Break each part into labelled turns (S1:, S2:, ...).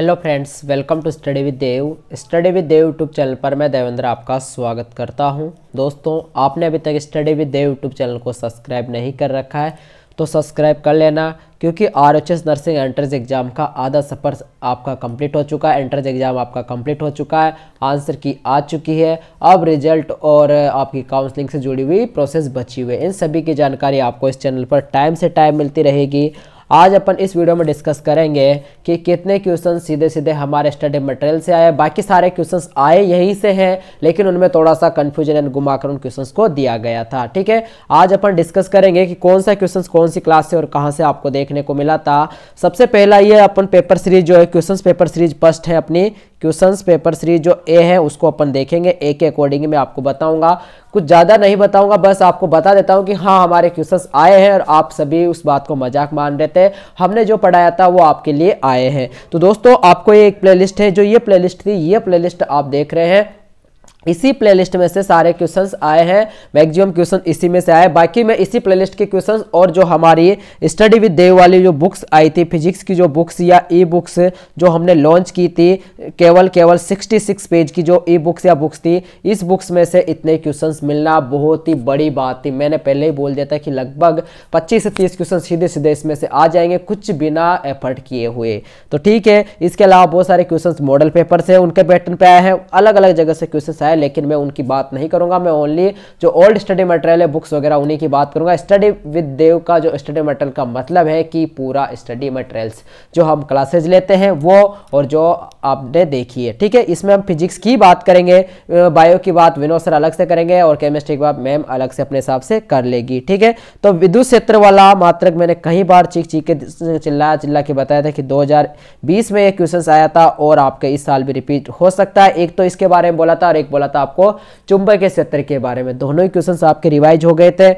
S1: hello friends welcome to study with Dev study with Dev YouTube channel पर मैं देवेंद्र आपका स्वागत करता हूं दोस्तों आपने अभी तक study with Dev YouTube channel को सब्सक्राइब नहीं कर रखा है तो सब्सक्राइब कर लेना क्योंकि R H S nursing entrance exam का आधा सफ़र आपका कंप्लीट हो चुका है एंट्रेंस एग्ज़ाम आपका कंप्लीट हो चुका है आंसर की आ चुकी है अब रिजल्ट और आपकी काउंसलिंग से जुड़ी हुई प्रोसेस बची हुई है इन सभी की जानकारी आपको इस चैनल पर टाइम से टाइम मिलती रहेगी आज अपन इस वीडियो में डिस्कस करेंगे कि कितने क्वेश्चन सीधे सीधे हमारे स्टडी मटेरियल से आए बाकी सारे क्वेश्चन आए यहीं से हैं लेकिन उनमें थोड़ा सा कन्फ्यूजन एंड घुमाकर उन क्वेश्चन को दिया गया था ठीक है आज अपन डिस्कस करेंगे कि कौन सा क्वेश्चन कौन सी क्लास से और कहाँ से आपको देखने को मिला था सबसे पहला ये अपन पेपर सीरीज जो है क्वेश्चन पेपर सीरीज फर्स्ट है अपनी क्वेश्चंस पेपर सीरीज जो ए है उसको अपन देखेंगे ए के अकॉर्डिंग मैं आपको बताऊंगा कुछ ज़्यादा नहीं बताऊंगा बस आपको बता देता हूं कि हाँ हमारे क्वेश्चंस आए हैं और आप सभी उस बात को मजाक मान रहे थे हमने जो पढ़ाया था वो आपके लिए आए हैं तो दोस्तों आपको ये एक प्लेलिस्ट है जो ये प्लेलिस्ट थी ये प्लेलिस्ट आप देख रहे हैं इसी प्लेलिस्ट में से सारे क्वेश्चंस आए हैं मैक्सिमम क्वेश्चन इसी में से आए बाकी मैं इसी प्लेलिस्ट के क्वेश्चंस और जो हमारी स्टडी विद देव वाली जो बुक्स आई थी फिजिक्स की जो बुक्स या ई बुक्स जो हमने लॉन्च की थी केवल केवल 66 पेज की जो ई बुक्स या बुक्स थी इस बुक्स में से इतने क्वेश्चन मिलना बहुत ही बड़ी बात थी मैंने पहले ही बोल दिया था कि लगभग पच्चीस से तीस क्वेश्चन सीधे सीधे इसमें से आ जाएंगे कुछ बिना एफर्ट किए हुए तो ठीक है इसके अलावा बहुत सारे क्वेश्चन मॉडल पेपर से उनके पैटर्न पर आए हैं अलग अलग जगह से क्वेश्चन आए है लेकिन मैं उनकी बात नहीं करूंगा मैं ओनली जो ओल्ड स्टडी मटेरियल है बुक्स वगैरह उन्हीं की बात करूंगा स्टडी विद देव का जो स्टडी मटेरियल का मतलब है कि पूरा स्टडी मटेरियल्स जो हम क्लासेज लेते हैं वो और जो आपने देखी है ठीक है इसमें हम फिजिक्स की बात करेंगे बायो की बात विनोद सर अलग से करेंगे और केमिस्ट्री की बात मैम अलग से अपने हिसाब से कर लेगी ठीक है तो विद्युत क्षेत्र वाला मात्र मैंने कई बार चीख चीख के चिल्ला चिल्ला के बताया था कि 2020 में ये क्वेश्चन आया था और आपके इस साल भी रिपीट हो सकता है एक तो इसके बारे में बोला था और एक बोला बोला था आपको चुंबक के क्षेत्र के बारे में दोनों ही क्वेश्चन आपके रिवाइज हो गए थे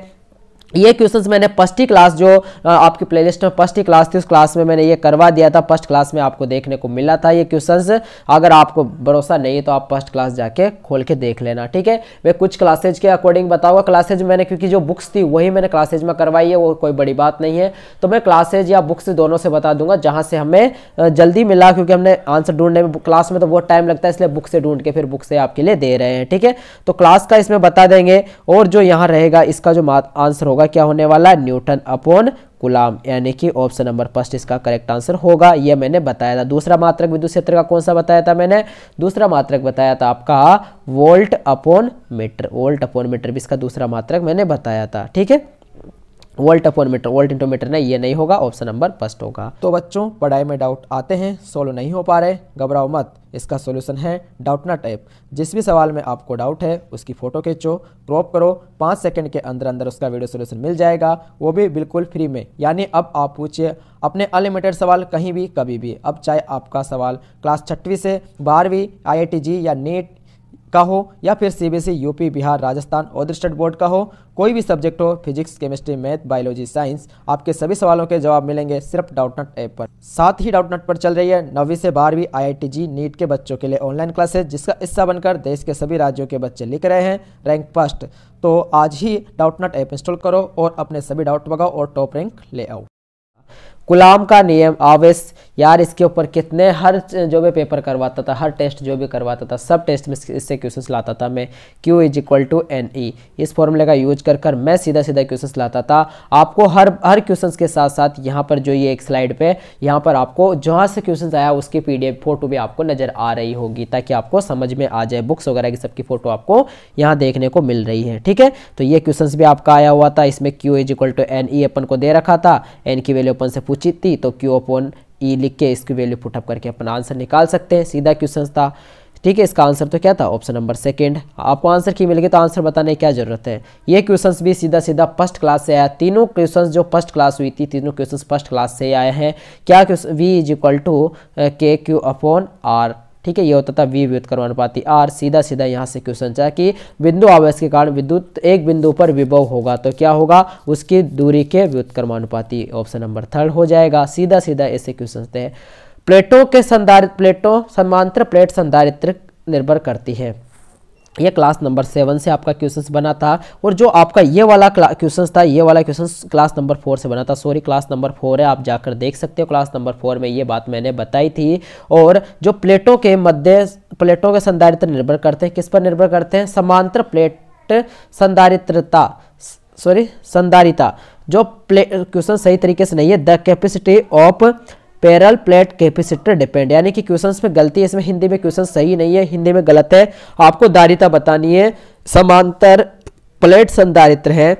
S1: ये क्वेश्चंस मैंने फर्स्ट क्लास जो आपकी प्लेलिस्ट में फर्स्ट क्लास थी उस क्लास में मैंने ये करवा दिया था फर्स्ट क्लास में आपको देखने को मिला था ये क्वेश्चंस अगर आपको भरोसा नहीं है तो आप फर्स्ट क्लास जाके खोल के देख लेना ठीक है मैं कुछ क्लासेज के अकॉर्डिंग बताऊंगा क्लासेज मैंने क्योंकि जो बुक्स थी वही मैंने क्लासेज में करवाई है वो कोई बड़ी बात नहीं है तो मैं क्लासेज या बुक्स दोनों से बता दूंगा जहाँ से हमें जल्दी मिला क्योंकि हमने आंसर ढूंढने में क्लास में तो बहुत टाइम लगता है इसलिए बुक से ढूंढ के फिर बुक से आपके लिए दे रहे हैं ठीक है तो क्लास का इसमें बता देंगे और जो यहाँ रहेगा इसका जो आंसर होगा होगा क्या होने वाला न्यूटन अपॉन गुलाम यानी कि ऑप्शन नंबर फर्स्ट इसका करेक्ट आंसर होगा यह मैंने बताया था दूसरा मात्रक विद्युत क्षेत्र का कौन सा बताया था मैंने दूसरा मात्रक बताया था आपका volt upon meter volt upon meter भी इसका दूसरा मात्रक मैंने बताया था ठीक है volt upon meter volt into meter नहीं ये नहीं होगा ऑप्शन नंबर फर्स्ट होगा तो बच्चों पढ़ाई में डाउट आते हैं सोल्व नहीं हो पा रहे घबराओ मत इसका सोल्यूशन है डाउटना टाइप जिस भी सवाल में आपको डाउट है उसकी फ़ोटो खींचो क्रॉप करो पाँच सेकंड के अंदर अंदर उसका वीडियो सोल्यूशन मिल जाएगा वो भी बिल्कुल फ्री में यानी अब आप पूछिए अपने अनलिमिटेड सवाल कहीं भी कभी भी अब चाहे आपका सवाल क्लास छठवीं से बारहवीं आई जी या नीट का हो या फिर CBSE UP e, Bihar Rajasthan और स्टेट बोर्ड का हो कोई भी सब्जेक्ट हो physics chemistry math biology science आपके सभी सवालों के जवाब मिलेंगे सिर्फ डाउटनट ऐप पर साथ ही डाउटनट पर चल रही है नौवीं से बारहवीं आईआईटीजी नीट के बच्चों के लिए ऑनलाइन क्लासेज जिसका हिस्सा बनकर देश के सभी राज्यों के बच्चे लिख रहे हैं रैंक फर्स्ट तो आज ही डाउटनट ऐप इंस्टॉल करो और अपने सभी डाउट भगाओ और टॉप रैंक ले आओ गुलाम का नियम आवेश यार इसके ऊपर कितने हर जो भी पेपर करवाता था हर टेस्ट जो भी करवाता था सब टेस्ट में इससे क्वेश्चंस लाता था मैं Q is equal to N E इस फॉर्मूले का यूज कर कर मैं सीधा सीधा क्वेश्चंस लाता था आपको हर हर क्वेश्चंस के साथ साथ यहाँ पर जो ये एक स्लाइड पे यहाँ पर आपको जहाँ से क्वेश्चन आया उसकी पी डी फोटो भी आपको नज़र आ रही होगी ताकि आपको समझ में आ जाए बुक्स वगैरह की सबकी फ़ोटो आपको यहाँ देखने को मिल रही है ठीक है तो ये क्वेश्चन भी आपका आया हुआ था इसमें Q is equal to N E अपन को दे रखा था एन की वैल्यू अपन से पूछी थी तो क्यू अपन ई लिख के इसकी वैल्यू पुटअप करके अपना आंसर निकाल सकते हैं सीधा क्वेश्चन था ठीक है इसका आंसर तो क्या था ऑप्शन नंबर सेकंड आपको आंसर की मिल गई तो आंसर बताने की क्या जरूरत है ये क्वेश्चंस भी सीधा सीधा फर्स्ट क्लास से आया तीनों क्वेश्चंस जो फर्स्ट क्लास हुई थी तीनों क्वेश्चंस फर्स्ट क्लास से आए हैं क्या question V is equal to K Q upon R ठीक है ये होता था वी व्युत कर्मानुपाती आर सीधा सीधा यहाँ से क्वेश्चन चाहे कि बिंदु आवेश के कारण विद्युत एक बिंदु पर विभव होगा तो क्या होगा उसकी दूरी के विद्युत कर्मानुपाती ऑप्शन नंबर थर्ड हो जाएगा सीधा सीधा ऐसे क्वेश्चन थे प्लेटों के संधारित प्लेटों समांतर प्लेट संधारित्र निर्भर करती है ये क्लास नंबर सेवन से आपका क्वेश्चंस बना था और जो आपका ये वाला क्वेश्चंस था ये वाला क्वेश्चंस क्लास नंबर फोर से बना था सॉरी क्लास नंबर फोर है आप जाकर देख सकते हो क्लास नंबर फोर में ये बात मैंने बताई थी और जो प्लेटों के मध्य प्लेटों के संधारित्र निर्भर करते हैं किस पर निर्भर करते हैं समांतर प्लेट संधारित्रता सॉरी संधारिता जो प्ले क्वेश्चन सही तरीके से नहीं है the capacity of parallel plate capacitor depend यानी कि क्वेश्चंस में गलती है इसमें हिंदी में क्वेश्चन सही नहीं है हिंदी में गलत है आपको दारिता बतानी है समांतर प्लेट संधारित्र है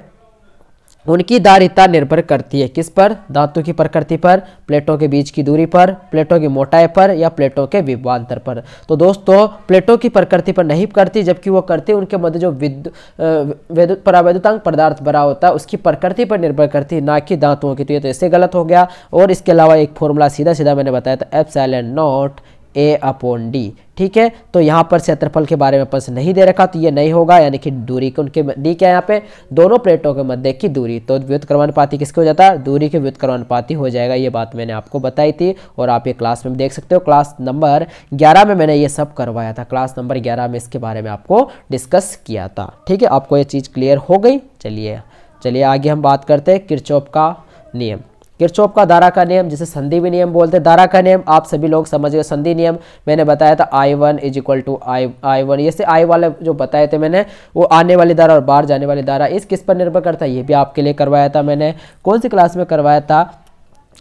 S1: उनकी दारिता निर्भर करती है किस पर दांतों की प्रकृति पर प्लेटों के बीच की दूरी पर प्लेटों की मोटाई पर या प्लेटों के विवांतर पर तो दोस्तों प्लेटों की प्रकृति पर नहीं करती जबकि वो करती उनके मध्य जो विद्युत परावैद्युतांग पदार्थ भरा होता है उसकी प्रकृति पर निर्भर करती है ना कि दांतों की तो ये तो इससे गलत हो गया और इसके अलावा एक फॉर्मूला सीधा सीधा मैंने बताया था and not A upon D ठीक है तो यहाँ पर क्षेत्रफल के बारे में प्रश्न नहीं दे रखा तो ये नहीं होगा यानी कि दूरी के उनके डी क्या है यहाँ पे दोनों प्लेटों के मध्य की दूरी तो व्युत क्रमानुपाती किसके हो जाता है दूरी के व्युत क्रमानुपाती हो जाएगा ये बात मैंने आपको बताई थी और आप ये क्लास में देख सकते हो क्लास नंबर ग्यारह में मैंने ये सब करवाया था क्लास नंबर ग्यारह में इसके बारे में आपको डिस्कस किया था ठीक है आपको ये चीज़ क्लियर हो गई चलिए चलिए आगे हम बात करते हैं किरचौप का नियम किरचोप का धारा का नियम जिसे संधि भी नियम बोलते हैं धारा का नियम आप सभी लोग समझ गए संधि नियम मैंने बताया था I one is equal to I I one जैसे आई वाले जो बताए थे मैंने वो आने वाली धारा और बाहर जाने वाली धारा इस किस पर निर्भर करता है ये भी आपके लिए करवाया था मैंने कौन सी क्लास में करवाया था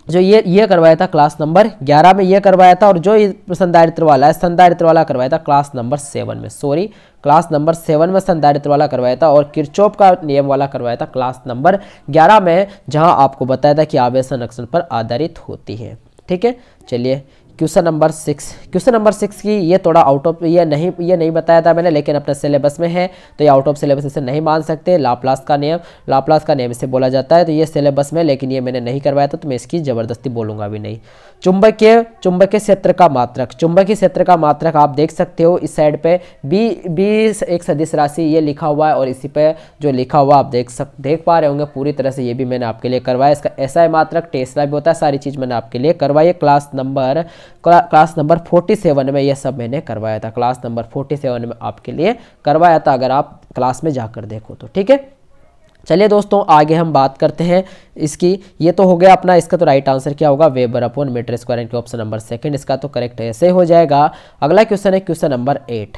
S1: जो ये ये करवाया था क्लास नंबर 11 में ये करवाया था और जो संधारित्र वाला है संधारित्र वाला करवाया था क्लास नंबर 7 में सॉरी क्लास नंबर सेवन में संधारित्र वाला करवाया था और किरचोप का नियम वाला करवाया था क्लास नंबर ग्यारह में जहाँ आपको बताया था कि आवेश संरक्षण पर आधारित होती है ठीक है चलिए question number six question number six की ये थोड़ा आउट ऑफ ये नहीं ये नहीं बताया था मैंने लेकिन अपने सिलेबस में है तो ये आउट ऑफ सिलेबस इसे नहीं मान सकते लाप्लास का नियम लाप्लास का नियम इसे बोला जाता है तो ये सिलेबस में लेकिन ये मैंने नहीं करवाया था तो मैं इसकी ज़बरदस्ती बोलूँगा भी नहीं चुंबकीय चुंबकीय क्षेत्र का मात्रक चुंबकीय क्षेत्र का मात्रक आप देख सकते हो इस साइड पर बी बी एक सदिश राशि ये लिखा हुआ है और इसी पर जो लिखा हुआ आप देख सक देख पा रहे होंगे पूरी तरह से ये भी मैंने आपके लिए करवाया इसका ऐसा मात्रक टेस्ला भी होता है सारी चीज़ मैंने आपके लिए करवाई क्लास नंबर क्लास नंबर 47 में यह सब मैंने करवाया था क्लास नंबर 47 में आपके लिए करवाया था अगर आप क्लास में जाकर देखो तो ठीक है चलिए दोस्तों आगे हम बात करते हैं इसकी ये तो हो गया अपना इसका तो राइट आंसर क्या होगा वेबर अपॉन मीटर स्क्वायर इनके ऑप्शन नंबर सेकंड इसका तो करेक्ट ऐसे हो जाएगा अगला क्वेश्चन है question number eight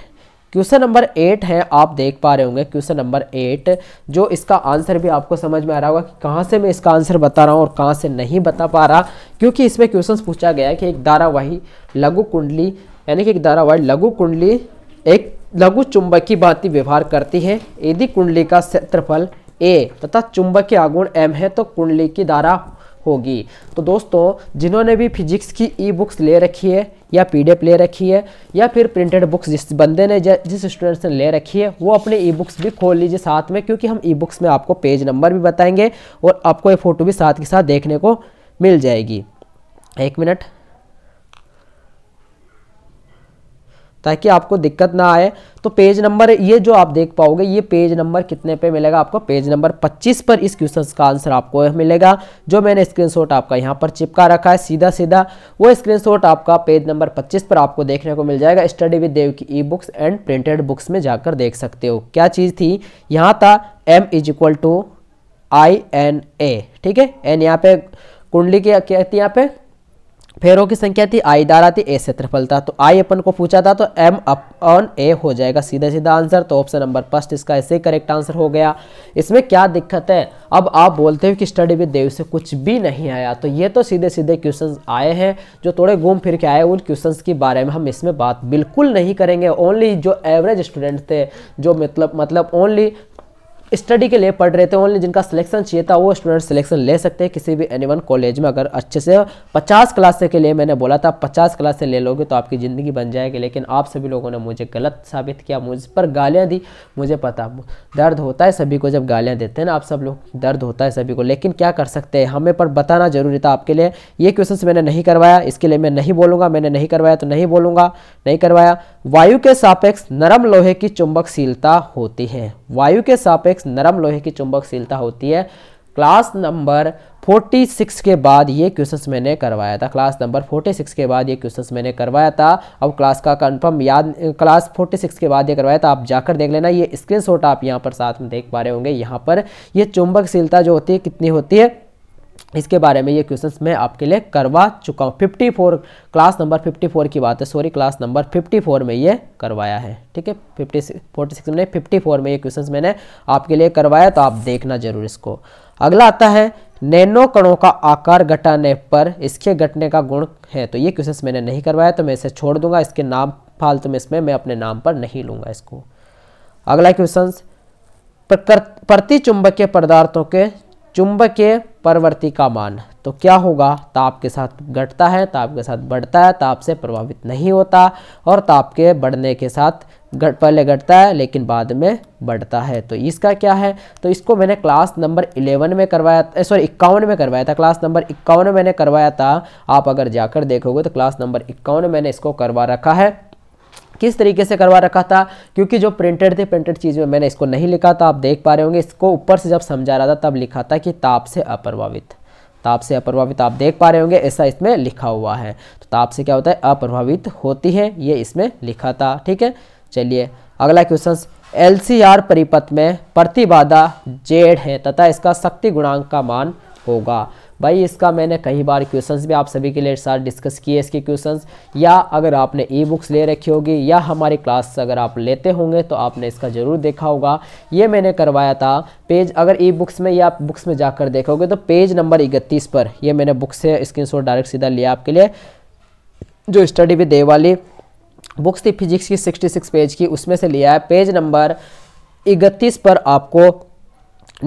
S1: question number eight है आप देख पा रहे होंगे क्वेश्चन नंबर एट जो इसका आंसर भी आपको समझ में आ रहा होगा कि कहाँ से मैं इसका आंसर बता रहा हूँ और कहाँ से नहीं बता पा रहा क्योंकि इसमें क्वेश्चन पूछा गया है कि एक धारावाही लघु कुंडली यानी कि एक धारावाही लघु कुंडली एक लघु चुंबक की भांति व्यवहार करती है यदि कुंडली का क्षेत्रफल ए तथा चुंबक के आगुण एम है तो कुंडली की धारा होगी तो दोस्तों जिन्होंने भी फिजिक्स की ई बुक्स ले रखी है या पी ले रखी है या फिर प्रिंटेड बुक्स जिस बंदे ने जिस स्टूडेंट्स ने ले रखी है वो अपने ई बुक्स भी खोल लीजिए साथ में क्योंकि हम ई बुक्स में आपको पेज नंबर भी बताएंगे और आपको ये फ़ोटो भी साथ के साथ देखने को मिल जाएगी एक मिनट ताकि आपको दिक्कत ना आए तो पेज नंबर ये जो आप देख पाओगे ये पेज नंबर कितने पे मिलेगा आपको पेज नंबर 25 पर इस क्वेश्चन का आंसर आपको मिलेगा जो मैंने स्क्रीनशॉट आपका यहाँ पर चिपका रखा है सीधा सीधा वो स्क्रीनशॉट आपका पेज नंबर 25 पर आपको देखने को मिल जाएगा स्टडी विद देव की e books and printed books में जाकर देख सकते हो क्या चीज़ थी यहाँ था M is equal to I N A ठीक है एन यहाँ पे कुंडली की क्या थी यहाँ पे फेरों की संख्या थी आई दार आती ए क्षेत्रफल था तो आई अपन को पूछा था तो एम ऑन ए हो जाएगा सीधा सीधा आंसर तो ऑप्शन नंबर फर्स्ट इसका ऐसे ही करेक्ट आंसर हो गया इसमें क्या दिक्कत है अब आप बोलते हो कि स्टडी विद देव से कुछ भी नहीं आया तो ये तो सीधे सीधे क्वेश्चन आए हैं जो थोड़े घूम फिर के आए उन क्वेश्चन के बारे में हम इसमें बात बिल्कुल नहीं करेंगे ओनली जो एवरेज स्टूडेंट थे जो मतलब मतलब ओनली स्टडी के लिए पढ़ रहे थे ओनली जिनका सिलेक्शन चाहिए था वो स्टूडेंट सिलेक्शन ले सकते हैं किसी भी एनी कॉलेज में अगर अच्छे से पचास क्लास के लिए मैंने बोला था पचास क्लास से ले लोगे तो आपकी ज़िंदगी बन जाएगी लेकिन आप सभी लोगों ने मुझे गलत साबित किया मुझ पर गालियाँ दी मुझे पता दर्द होता है सभी को जब गालियाँ देते हैं ना आप सब लोग दर्द होता है सभी को लेकिन क्या कर सकते हैं हमें पर बताना जरूरी था आपके लिए ये क्वेश्चन मैंने नहीं करवाया इसके लिए मैं नहीं बोलूँगा मैंने नहीं करवाया तो नहीं बोलूँगा नहीं करवाया वायु के सापेक्ष नरम लोहे की चुंबकशीलता होती है वायु के सापेक्ष नरम लोहे की चुंबकशीलता होती है क्लास नंबर 46 के बाद ये क्वेश्चंस मैंने करवाया था क्लास नंबर 46 के बाद ये क्वेश्चंस मैंने करवाया था अब क्लास का कंफर्म याद क्लास 46 के बाद ये करवाया था आप जाकर देख लेना ये स्क्रीनशॉट आप यहाँ पर साथ में देख पा रहे होंगे यहाँ पर ये चुंबकशीलता जो होती है कितनी होती है इसके बारे में ये क्वेश्चंस मैं आपके लिए करवा चुका हूँ 54 क्लास नंबर 54 की बात है सॉरी क्लास नंबर 54 में ये करवाया है ठीक है फोर्टी 46 में 54 में ये क्वेश्चंस मैंने आपके लिए करवाया तो आप देखना जरूर इसको अगला आता है नैनो कणों का आकार घटाने पर इसके घटने का गुण है तो ये क्वेश्चन मैंने नहीं करवाया तो मैं इसे छोड़ दूंगा इसके नाम फालतू में इसमें मैं अपने नाम पर नहीं लूँगा इसको अगला क्वेश्चन प्रति चुंबकीय पदार्थों के चुंबकीय परवर्ती का मान तो क्या होगा ताप के साथ घटता है ताप के साथ बढ़ता है ताप से प्रभावित नहीं होता और ताप के बढ़ने के साथ घट पहले घटता है लेकिन बाद में बढ़ता है तो इसका क्या है तो इसको मैंने क्लास नंबर इलेवन में करवाया सॉरी इक्यावन में करवाया था क्लास नंबर इक्यावन में मैंने करवाया था आप अगर जाकर देखोगे तो क्लास नंबर इक्यावन मैंने इसको करवा रखा है किस तरीके से करवा रखा था क्योंकि जो प्रिंटेड थे प्रिंटेड चीज़ में मैंने इसको नहीं लिखा था आप देख पा रहे होंगे इसको ऊपर से जब समझा रहा था तब लिखा था कि ताप से अप्रभावित ताप से अप्रभावित आप देख पा रहे होंगे ऐसा इसमें लिखा हुआ है तो ताप से क्या होता है अप्रभावित होती है ये इसमें लिखा था ठीक है चलिए अगला क्वेश्चन एलसीआर परिपथ में प्रतिबाधा जेड है तथा इसका शक्ति गुणांक का मान होगा भाई इसका मैंने कई बार क्वेश्चंस भी आप सभी के लिए साथ डिस्कस किए इसके क्वेश्चंस या अगर आपने ई बुक्स ले रखी होगी या हमारी क्लास अगर आप लेते होंगे तो आपने इसका ज़रूर देखा होगा ये मैंने करवाया था पेज अगर ई बुक्स में या बुक्स में जाकर देखोगे तो पेज नंबर इकतीस पर यह मैंने बुक से स्क्रीन डायरेक्ट सीधा लिया आपके लिए जो स्टडी भी दे वाली बुक्स थी फिजिक्स की 66 पेज की उसमें से लिया है पेज नंबर इकतीस पर आपको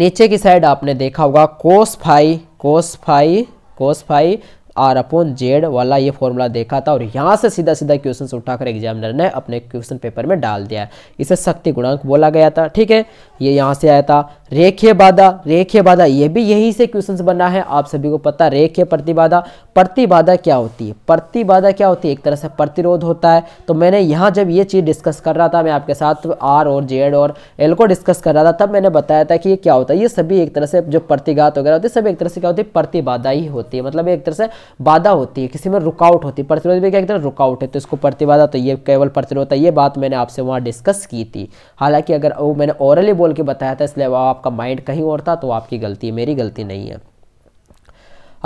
S1: नीचे की साइड आपने देखा होगा cos phi cos phi cos phi R upon Z वाला ये फॉर्मूला देखा था और यहाँ से सीधा सीधा क्वेश्चन उठाकर एग्जामिनर ने अपने क्वेश्चन पेपर में डाल दिया है इसे शक्ति गुणांक बोला गया था ठीक है ये यहाँ से आया था रेखे बाधा रेखे बाधा ये भी यहीं से क्वेश्चन बना है आप सभी को पता रेखे प्रतिबाधा प्रतिबाधा क्या होती है प्रतिबाधा क्या होती है एक तरह से प्रतिरोध होता है तो मैंने यहाँ जब ये चीज़ डिस्कस कर रहा था मैं आपके साथ आर और जेड और एल को डिस्कस कर रहा था तब मैंने बताया था कि ये क्या होता है ये सभी एक तरह से जो प्रतिघात वगैरह होती है सब एक तरह से क्या होती है प्रतिबाधा ही होती है मतलब एक तरह से बाधा होती है किसी में रुकावट होती है प्रतिरोध भी क्या कहते हैं रुकावट है तो इसको प्रतिबाधा तो ये केवल प्रतिरोध है ये बात मैंने आपसे वहाँ डिस्कस की थी हालांकि अगर वो मैंने ओरली बोल के बताया था इसलिए आपका माइंड कहीं और था तो आपकी गलती है मेरी गलती नहीं है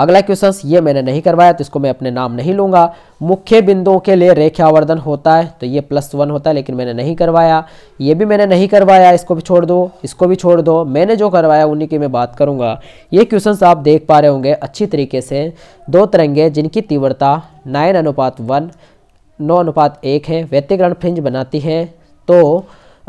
S1: अगला क्वेश्चन ये मैंने नहीं करवाया तो इसको मैं अपने नाम नहीं लूँगा मुख्य बिंदुओं के लिए रेखावर्धन होता है तो ये प्लस वन होता है लेकिन मैंने नहीं करवाया ये भी मैंने नहीं करवाया इसको भी छोड़ दो इसको भी छोड़ दो मैंने जो करवाया उन्हीं की मैं बात करूँगा ये क्वेश्चन आप देख पा रहे होंगे अच्छी तरीके से दो तिरंगे जिनकी तीव्रता नाइन अनुपात वन नौ अनुपात एक है व्यक्तिकरण फ्रिंज बनाती हैं तो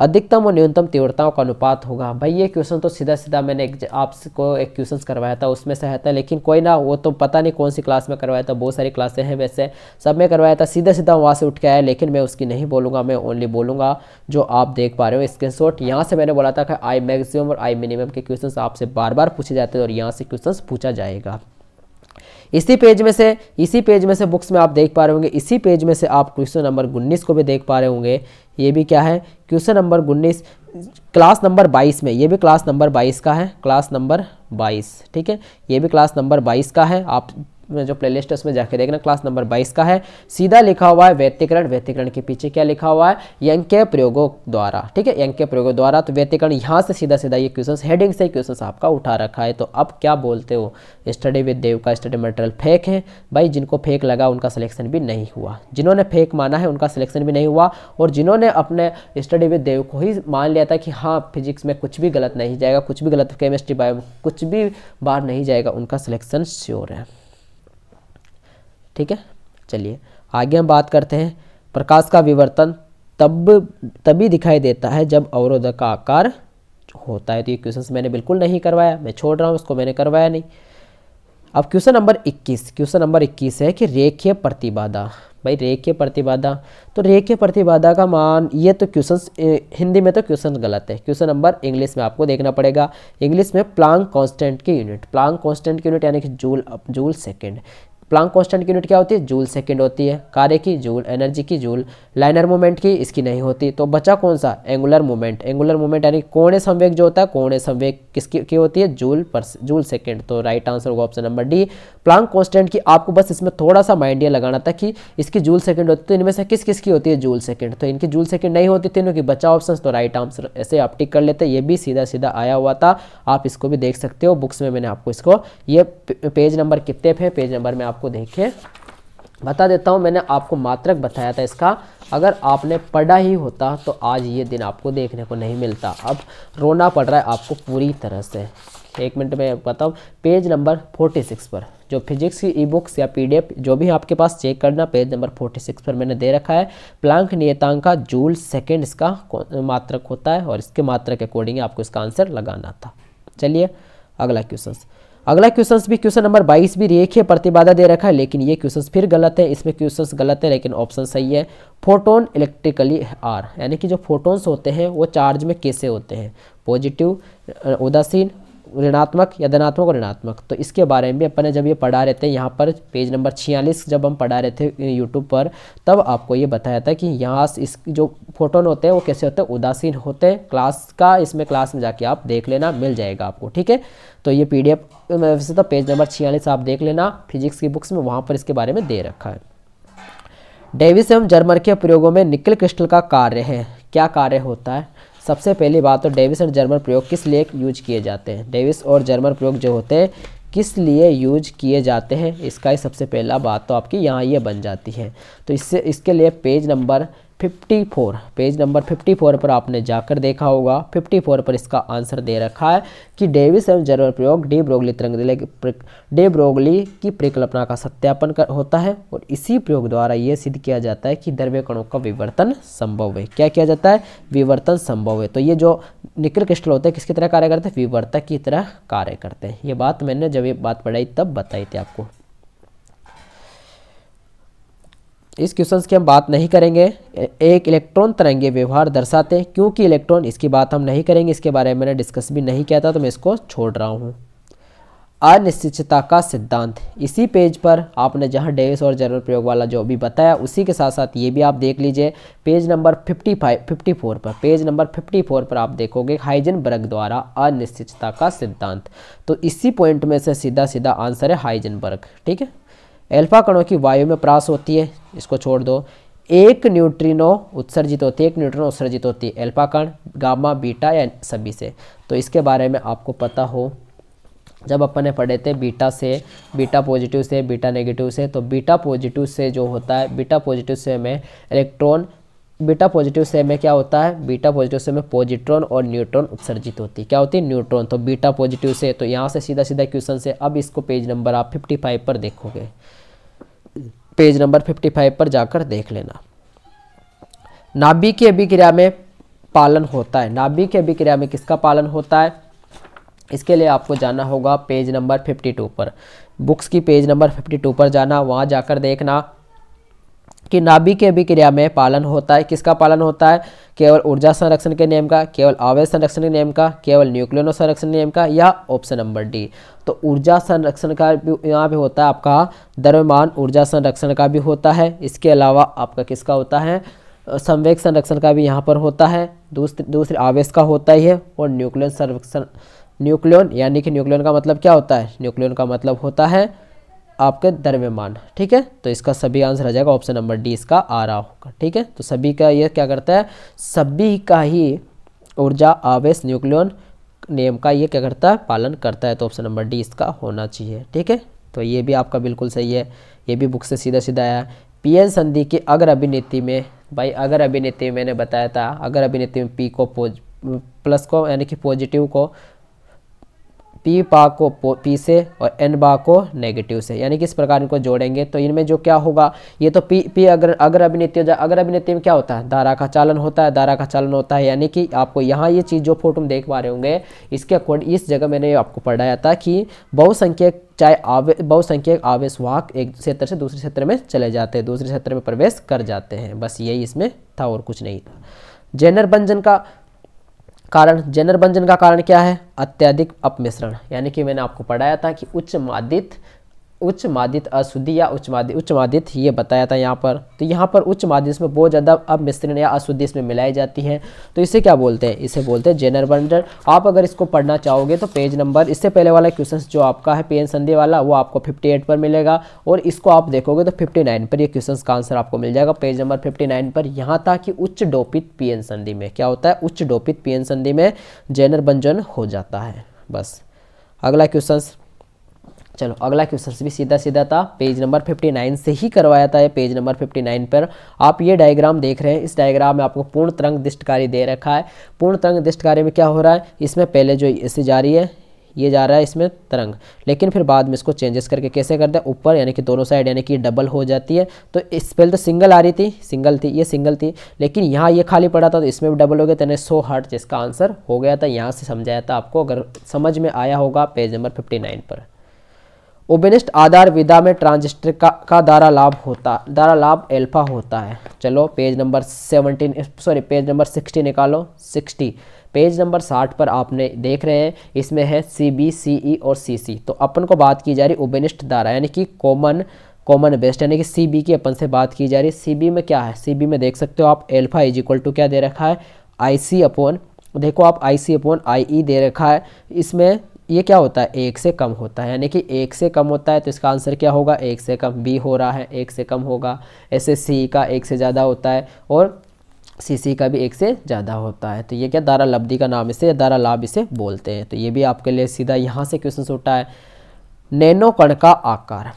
S1: अधिकतम और न्यूनतम तीव्रताओं का अनुपात होगा भाई ये क्वेश्चन तो सीधा सीधा मैंने एक आपको एक क्वेश्चन करवाया था उसमें से है था लेकिन कोई ना वो तो पता नहीं कौन सी क्लास में करवाया था बहुत सारी क्लासे हैं वैसे सब में करवाया था सीधा सीधा वहाँ से उठ के आया लेकिन मैं उसकी नहीं बोलूँगा मैं ओनली बोलूँगा जो आप देख पा रहे हो स्क्रीन शॉट यहाँ से मैंने बोला था कि आई मैक्सिमम और आई मिनिमम के क्वेश्चन आपसे बार बार पूछे जाते हैं और यहाँ से क्वेश्चन पूछा जाएगा इसी पेज में से इसी पेज में से बुक्स में आप देख पा रहे होंगे इसी पेज में से आप क्वेश्चन नंबर उन्नीस को भी देख पा रहे होंगे ये भी क्या है क्वेश्चन नंबर उन्नीस क्लास नंबर बाईस में ये भी क्लास नंबर बाईस का है क्लास नंबर बाईस ठीक है ये भी क्लास नंबर बाईस का है आप जो प्लेलिस्ट है उसमें जाके देखना क्लास नंबर बाईस का है सीधा लिखा हुआ है व्यतिकरण व्यतिकरण के पीछे क्या लिखा हुआ है यंग के प्रयोगों द्वारा ठीक है यंग के प्रयोगों द्वारा तो व्यतिकरण यहाँ से सीधा सीधा ये क्वेश्चन हेडिंग से क्वेश्चन आपका उठा रखा है तो अब क्या बोलते हो स्टडी विद देव का स्टडी मटेरियल फेक है भाई जिनको फेक लगा उनका सिलेक्शन भी नहीं हुआ जिन्होंने फेक माना है उनका सिलेक्शन भी नहीं हुआ और जिन्होंने अपने स्टडी विद देव को ही मान लिया था कि हाँ फिजिक्स में कुछ भी गलत नहीं जाएगा कुछ भी गलत केमिस्ट्री बायो कुछ भी बाहर नहीं जाएगा उनका सिलेक्शन श्योर है ठीक है चलिए आगे हम बात करते हैं प्रकाश का विवर्तन तब तभी दिखाई देता है जब अवरोधक का आकार होता है तो ये क्वेश्चन मैंने बिल्कुल नहीं करवाया मैं छोड़ रहा हूँ उसको मैंने करवाया नहीं अब क्वेश्चन नंबर 21 क्वेश्चन नंबर 21 है कि रेखीय प्रतिबाधा भाई रेखीय प्रतिबाधा तो रेखीय प्रतिबाधा का मान ये तो क्वेश्चन हिंदी में तो क्वेश्चन गलत है क्वेश्चन नंबर इंग्लिश में आपको देखना पड़ेगा इंग्लिश में प्लांग कांस्टेंट की यूनिट प्लांग कांस्टेंट की यूनिट यानी कि joule joule second Planck constant की यूनिट क्या होती है जूल सेकंड होती है कार्य की जूल एनर्जी की जूल लाइनर मोमेंट की इसकी नहीं होती तो बचा कौन सा एंगुलर मोमेंट एंगुलर मोमेंट यानी कोणे संवेग जो होता है कोणे संवेग किसकी की होती है जूल पर जूल सेकेंड तो राइट आंसर होगा option number D Planck constant की आपको बस इसमें थोड़ा सा माइंड यह लगाना था कि इसकी जूल सेकेंड होती है तो इनमें से किस किसकी होती है जूल सेकेंड तो इनकी जूल सेकेंड नहीं होती थी इनकी बचा ऑप्शन तो राइट आंसर ऐसे आप टिक कर लेते ये भी सीधा सीधा आया हुआ था आप इसको भी देख सकते हो बुक्स में मैंने आपको इसको ये पेज नंबर कितने पे पेज नंबर में आप आपको देखें बता देता हूँ मैंने आपको मात्रक बताया था इसका अगर आपने पढ़ा ही होता तो आज ये दिन आपको देखने को नहीं मिलता अब रोना पड़ रहा है आपको पूरी तरह से एक मिनट में बताऊँ पेज नंबर 46 पर जो फिजिक्स की ई बुक्स या पीडीएफ जो भी आपके पास चेक करना पेज नंबर 46 पर मैंने दे रखा है प्लांक नियतांक का जूल सेकेंड इसका मात्रक होता है और इसके मात्रक के अकॉर्डिंग आपको इसका आंसर लगाना था चलिए अगला क्वेश्चन अगला क्वेश्चन भी क्वेश्चन नंबर बाईस भी रेखीय प्रतिबाधा दे रखा है लेकिन ये क्वेश्चन फिर गलत है इसमें क्वेश्चन गलत है लेकिन ऑप्शन सही है फोटोन इलेक्ट्रिकली आर यानी कि जो फोटोन्स होते हैं वो चार्ज में कैसे होते हैं पॉजिटिव उदासीन ऋणात्मक या धनात्मक और ऋणात्मक तो इसके बारे में भी अपन ने जब ये पढ़ा रहे थे यहाँ पर पेज नंबर छियालीस जब हम पढ़ा रहे थे यूट्यूब पर तब आपको ये बताया था कि यहाँ इस जो फोटोन होते हैं वो कैसे होते हैं उदासीन होते हैं क्लास का इसमें क्लास में जाके आप देख लेना मिल जाएगा आपको ठीक है तो ये पी वैसे तो पेज नंबर छियालीस आप देख लेना फिजिक्स की बुक्स में वहाँ पर इसके बारे में दे रखा है डेविस एवं जर्मर के प्रयोगों में निकल क्रिस्टल का कार्य है क्या कार्य होता है सबसे पहली बात तो डेविस और जर्मन प्रयोग किस लिए यूज किए जाते हैं डेविस और जर्मन प्रयोग जो होते हैं किस लिए यूज किए जाते हैं इसका ही सबसे पहला बात तो आपकी यहाँ ये यह बन जाती है तो इससे इसके लिए पेज नंबर 54 पेज नंबर 54 पर आपने जाकर देखा होगा 54 पर इसका आंसर दे रखा है कि डेविस एवं जर्मन प्रयोग डे ब्रोगली तरंगदिले डे ब्रोगली की परिकल्पना का सत्यापन कर होता है और इसी प्रयोग द्वारा यह सिद्ध किया जाता है कि द्रव्य कणों का विवर्तन संभव है क्या किया जाता है विवर्तन संभव है तो ये जो निकल क्रिस्टल होते हैं किसकी तरह कार्य करते हैं विवर्तक की तरह कार्य करते हैं ये बात मैंने जब ये बात पढ़ाई तब बताई थी आपको इस क्वेश्चन की हम बात नहीं करेंगे एक इलेक्ट्रॉन तरंगे व्यवहार दर्शाते क्योंकि इलेक्ट्रॉन इसकी बात हम नहीं करेंगे इसके बारे में मैंने डिस्कस भी नहीं किया था तो मैं इसको छोड़ रहा हूँ अनिश्चितता का सिद्धांत इसी पेज पर आपने जहाँ डेविस और जनरल प्रयोग वाला जो अभी बताया उसी के साथ साथ ये भी आप देख लीजिए पेज नंबर 55 54 पर पेज नंबर 54 पर आप देखोगे हाइजन बर्ग द्वारा अनिश्चितता का सिद्धांत तो इसी पॉइंट में से सीधा सीधा आंसर है हाइजन बर्ग ठीक है एल्फा कणों की वायु में प्रास होती है इसको छोड़ दो एक न्यूट्रिनो उत्सर्जित होती है एक न्यूट्रिनो उत्सर्जित होती है एल्फा कण गामा बीटा या सभी से तो इसके बारे में आपको पता हो जब अपन ने पढ़े थे बीटा से बीटा पॉजिटिव से बीटा नेगेटिव से तो बीटा पॉजिटिव से जो होता है बीटा पॉजिटिव से में इलेक्ट्रॉन बीटा पॉजिटिव से में क्या होता है बीटा पॉजिटिव से में पॉजिट्रॉन और न्यूट्रॉन उत्सर्जित होती है क्या होती है न्यूट्रॉन तो बीटा पॉजिटिव से तो यहाँ से सीधा सीधा क्वेश्चन से अब इसको पेज नंबर आप फिफ्टी पर देखोगे पेज नंबर 55 पर जाकर देख लेना नाभिक की अभिक्रिया में पालन होता है नाभिक की अभिक्रिया में किसका पालन होता है इसके लिए आपको जाना होगा पेज नंबर 52 पर बुक्स की पेज नंबर 52 पर जाना वहाँ जाकर देखना कि नाभिक अभिक्रिया में पालन होता है किसका पालन होता है केवल ऊर्जा संरक्षण के नियम का केवल आवेश संरक्षण के नियम का केवल न्यूक्लियन संरक्षण नियम का या ऑप्शन नंबर डी तो ऊर्जा संरक्षण का भी यहाँ पे होता है आपका द्रव्यमान ऊर्जा संरक्षण का भी होता है इसके अलावा आपका किसका होता है संवेग संरक्षण का भी यहाँ पर होता है दूसरे दूसरे आवेश का होता ही है और न्यूक्लियन संरक्षण न्यूक्लियन यानी कि न्यूक्लियन का मतलब क्या होता है न्यूक्लियन का मतलब होता है आपके दरम्यमान ठीक है तो इसका सभी आंसर आ जाएगा ऑप्शन नंबर डी इसका आ रहा होगा ठीक है तो सभी का ये क्या करता है सभी का ही ऊर्जा आवेश न्यूक्लियन नियम का ये क्या करता है पालन करता है तो ऑप्शन नंबर डी इसका होना चाहिए ठीक है तो ये भी आपका बिल्कुल सही है ये भी बुक से सीधा सीधा आया पी एन संधि की अगर अभिनेत्री में भाई अगर अभिनेत्री मैंने बताया था अगर अभिनेत्री में पी को प्लस को यानी कि पॉजिटिव को पी पा को पी से और एन बा को नेगेटिव से यानी कि इस प्रकार इनको जोड़ेंगे तो इनमें जो क्या होगा ये तो पी पी अगर अगर अभिनेत्री हो जाए अगर अभिनेत्री में क्या होता है धारा का चालन होता है धारा का चालन होता है यानी कि आपको यहाँ ये चीज़ जो फोटो में देख पा रहे होंगे इसके अकॉर्डिंग इस जगह मैंने आपको पढ़ाया था कि बहुसंख्यक चाहे आवे बहुसंख्यक आवेश वाहक एक क्षेत्र से दूसरे क्षेत्र में चले जाते हैं दूसरे क्षेत्र में प्रवेश कर जाते हैं बस यही इसमें था और कुछ नहीं था जेनर बंजन का कारण जनरबंजन का कारण क्या है अत्यधिक अपमिश्रण यानी कि मैंने आपको पढ़ाया था कि उच्च मादित उच्च मादित अशुद्धि या उच्च मादित उच्च मादित ये बताया था यहाँ पर तो यहाँ पर उच्च मादित इसमें बहुत ज़्यादा अब मिश्रण या अशुद्धि इसमें मिलाई जाती है तो इसे क्या बोलते हैं इसे बोलते हैं जेनर बंडर आप अगर इसको पढ़ना चाहोगे तो पेज नंबर इससे पहले वाला क्वेश्चन जो आपका है पी संधि वाला वो आपको फिफ्टी पर मिलेगा और इसको आप देखोगे तो फिफ्टी पर ये क्वेश्चन का आंसर आपको मिल जाएगा पेज नंबर फिफ्टी पर यहाँ था कि उच्च डोपित पी संधि में क्या होता है उच्च डोपित पी संधि में जेनर बंजन हो जाता है बस अगला क्वेश्चन चलो अगला क्वेश्चन भी सीधा सीधा था पेज नंबर 59 से ही करवाया था पेज नंबर 59 पर आप ये डायग्राम देख रहे हैं इस डायग्राम में आपको पूर्ण तरंग दृष्टकारी दे रखा है पूर्ण तरंग दृष्टकारी में क्या हो रहा है इसमें पहले जो इससे जा रही है ये जा रहा है इसमें तरंग लेकिन फिर बाद में इसको चेंजेस करके कैसे करते हैं ऊपर यानी कि दोनों साइड यानी कि डबल हो जाती है तो इस पहले तो सिंगल आ रही थी सिंगल थी ये सिंगल थी लेकिन यहाँ ये खाली पड़ा था तो इसमें भी डबल हो गया तो सो हर्ट जिसका आंसर हो गया था यहाँ से समझाया था आपको अगर समझ में आया होगा पेज नंबर फिफ्टी पर ओबेनिस्ट आधार विधा में ट्रांजिस्टर का, का दारा लाभ होता दारा लाभ एल्फा होता है चलो page number seventeen sorry page number sixty निकालो सिक्सटी पेज नंबर साठ पर आपने देख रहे हैं इसमें है सी बी सी ई और सी सी तो अपन को बात की जा रही ओबेनिस्ट दारा यानी कि कॉमन कॉमन बेस्ट यानी कि सी बी की अपन से बात की जा रही है सी बी में क्या है सी बी में देख सकते हो आप एल्फा इज इक्वल टू क्या दे रखा है आई सी अपॉन देखो आप आई सी अपॉन आई ई दे रखा है इसमें ये क्या होता है एक से कम होता है यानी कि एक से कम होता है तो इसका आंसर क्या होगा एक से कम बी हो रहा है एक से कम होगा ऐसे सी का एक से ज़्यादा होता है और सी सी का भी एक से ज़्यादा होता है तो ये क्या दारा लब्धि का नाम इसे दारा लाभ इसे बोलते हैं तो ये भी आपके लिए सीधा यहाँ से क्वेश्चन उठा है नैनो कण का आकार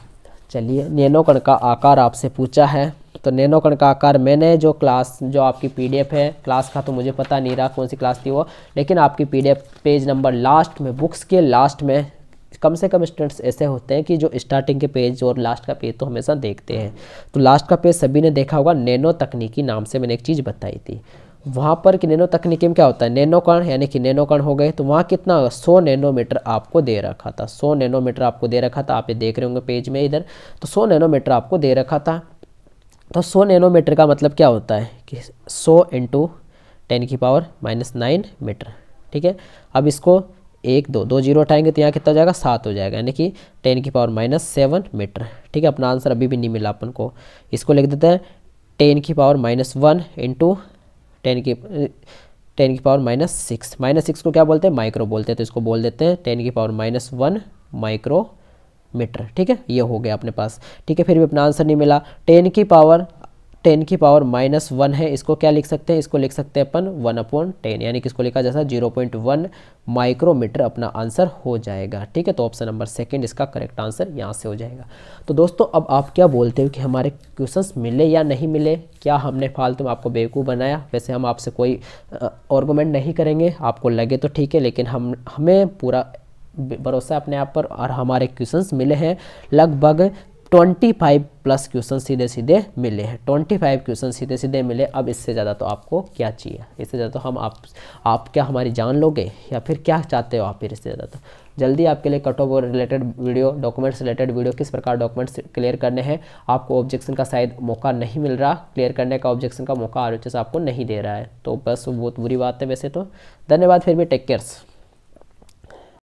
S1: चलिए नैनो कण का आकार आपसे पूछा है तो नैनोकण का आकार मैंने जो क्लास जो आपकी पीडीएफ है क्लास का तो मुझे पता नहीं रहा कौन सी क्लास थी वो लेकिन आपकी पीडीएफ पेज नंबर लास्ट में बुक्स के लास्ट में कम से कम स्टूडेंट्स ऐसे होते हैं कि जो स्टार्टिंग के पेज और लास्ट का पेज तो हमेशा देखते हैं तो लास्ट का पेज सभी ने देखा होगा नैनो तकनीकी नाम से मैंने एक चीज़ बताई थी वहाँ पर कि नैनो तकनीकी में क्या होता है नैनोकण यानी कि नैनोकण हो गए तो वहाँ कितना सौ नैनोमीटर आपको दे रखा था सौ नैनोमीटर आपको दे रखा था आप ये देख रहे होंगे पेज में इधर तो सौ नैनोमीटर आपको दे रखा था तो 100 नैनोमीटर का मतलब क्या होता है कि 100 इंटू टेन की पावर माइनस नाइन मीटर ठीक है अब इसको एक दो दो जीरो उठाएंगे तो यहाँ कितना हो जाएगा सात हो जाएगा यानी कि टेन की पावर माइनस सेवन मीटर ठीक है अपना आंसर अभी भी नहीं मिला अपन को इसको लिख देते हैं टेन की power minus one into ten की टेन की power minus six minus six को क्या बोलते हैं माइक्रो बोलते हैं तो इसको बोल देते हैं टेन की power minus one micrometre ठीक है ये हो गया अपने पास ठीक है फिर भी अपना आंसर नहीं मिला टेन की पावर टेन की पावर माइनस वन है इसको क्या लिख सकते हैं इसको लिख सकते हैं अपन वन अपॉन टेन यानी कि इसको लिखा जा सकता है जीरो पॉइंट वन माइक्रोमीटर अपना आंसर हो जाएगा ठीक है तो ऑप्शन नंबर सेकंड इसका करेक्ट आंसर यहाँ से हो जाएगा तो दोस्तों अब आप क्या बोलते हो कि हमारे क्वेश्चंस मिले या नहीं मिले क्या हमने फालतू में आपको बेवकूफ़ बनाया वैसे हम आपसे कोई आर्गूमेंट नहीं करेंगे आपको लगे तो ठीक है लेकिन हम हमें पूरा भरोसा अपने आप पर और हमारे क्वेश्चंस मिले हैं लगभग 25 प्लस क्वेश्चन सीधे सीधे मिले हैं 25 क्वेश्चन सीधे सीधे मिले अब इससे ज़्यादा तो आपको क्या चाहिए इससे ज़्यादा तो हम आप आप क्या हमारी जान लोगे या फिर क्या चाहते हो आप फिर इससे ज़्यादा तो जल्दी आपके लिए cut off related video documents related video किस प्रकार डॉक्यूमेंट्स क्लियर करने हैं आपको ऑब्जेक्शन का शायद मौका नहीं मिल रहा क्लियर करने का ऑब्जेक्शन का मौका आर आपको नहीं दे रहा है तो बस बहुत बुरी बात है वैसे तो धन्यवाद फिर भी टेक केयर्स